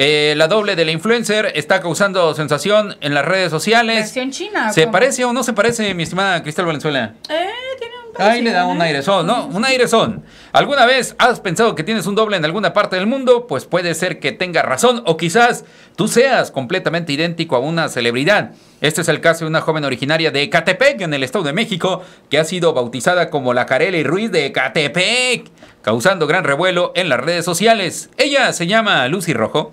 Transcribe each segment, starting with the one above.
Eh, la doble de la influencer está causando sensación en las redes sociales. China, ¿Se parece o no se parece, mi estimada Cristal Valenzuela? Eh Ahí le da un son, ¿no? Un son. ¿Alguna vez has pensado que tienes un doble en alguna parte del mundo? Pues puede ser que tenga razón o quizás tú seas completamente idéntico a una celebridad. Este es el caso de una joven originaria de Ecatepec, en el Estado de México, que ha sido bautizada como la Carela y Ruiz de Ecatepec, causando gran revuelo en las redes sociales. Ella se llama Lucy Rojo.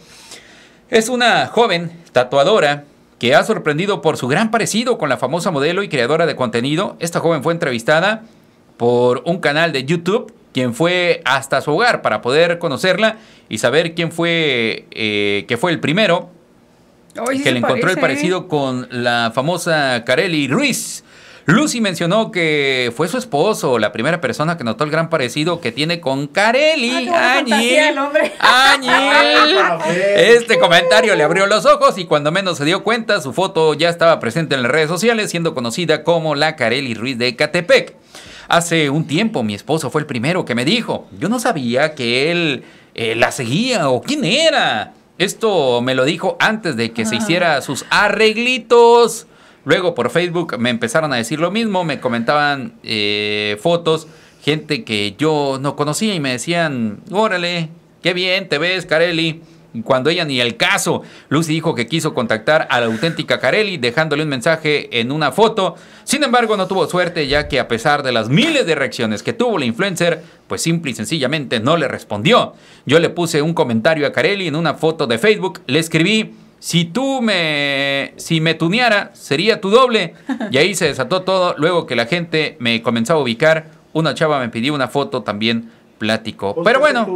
Es una joven tatuadora que ha sorprendido por su gran parecido con la famosa modelo y creadora de contenido. Esta joven fue entrevistada por un canal de YouTube, quien fue hasta su hogar para poder conocerla y saber quién fue, eh, que fue el primero que le encontró el ¿eh? parecido con la famosa Carelli Ruiz. Lucy mencionó que fue su esposo la primera persona que notó el gran parecido que tiene con Carelli. Ah, Añil, Añil. Ah, este comentario le abrió los ojos y cuando menos se dio cuenta, su foto ya estaba presente en las redes sociales, siendo conocida como la Carelli Ruiz de Catepec. Hace un tiempo mi esposo fue el primero que me dijo. Yo no sabía que él eh, la seguía o quién era. Esto me lo dijo antes de que se ah. hiciera sus arreglitos. Luego por Facebook me empezaron a decir lo mismo, me comentaban eh, fotos, gente que yo no conocía y me decían, órale, qué bien te ves, Carelli cuando ella ni el caso. Lucy dijo que quiso contactar a la auténtica Carelli dejándole un mensaje en una foto. Sin embargo, no tuvo suerte ya que a pesar de las miles de reacciones que tuvo la influencer, pues simple y sencillamente no le respondió. Yo le puse un comentario a Carelli en una foto de Facebook, le escribí si tú me, si me tuneara, sería tu doble. Y ahí se desató todo. Luego que la gente me comenzó a ubicar, una chava me pidió una foto también plático. Pues Pero bueno.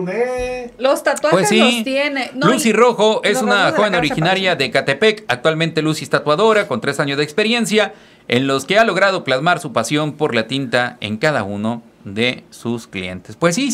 Los tatuajes pues los tiene. Lucy Rojo es una joven originaria de Catepec. Actualmente Lucy es tatuadora con tres años de experiencia en los que ha logrado plasmar su pasión por la tinta en cada uno de sus clientes. Pues sí.